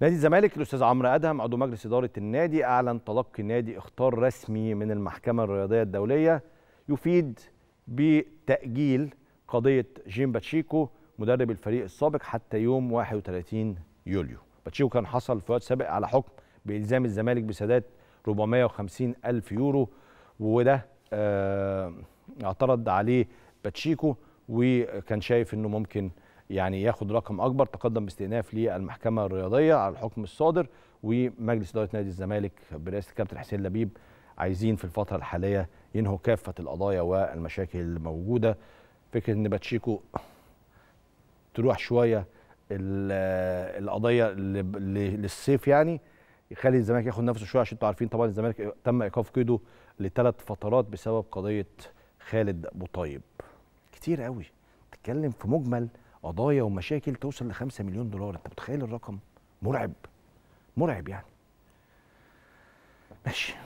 نادي الزمالك الاستاذ عمرو ادهم عضو مجلس اداره النادي اعلن تلقي النادي اختار رسمي من المحكمه الرياضيه الدوليه يفيد بتاجيل قضيه جيم باتشيكو مدرب الفريق السابق حتى يوم 31 يوليو باتشيكو كان حصل في وقت سابق على حكم بالزام الزمالك بسداد 450 الف يورو وده آه، اعترض عليه باتشيكو وكان شايف انه ممكن يعني ياخد رقم اكبر تقدم باستئناف للمحكمه الرياضيه على الحكم الصادر ومجلس اداره نادي الزمالك برئاسه الكابتن حسين لبيب عايزين في الفتره الحاليه ينهوا كافه القضايا والمشاكل الموجوده فكره ان باتشيكو تروح شويه القضيه للصيف يعني يخلي الزمالك ياخد نفسه شويه عشان انتوا عارفين طبعا الزمالك تم ايقاف قيده لثلاث فترات بسبب قضيه خالد ابو طيب كتير قوي تتكلم في مجمل قضايا ومشاكل توصل ل 5 مليون دولار انت متخيل الرقم مرعب مرعب يعني ماشي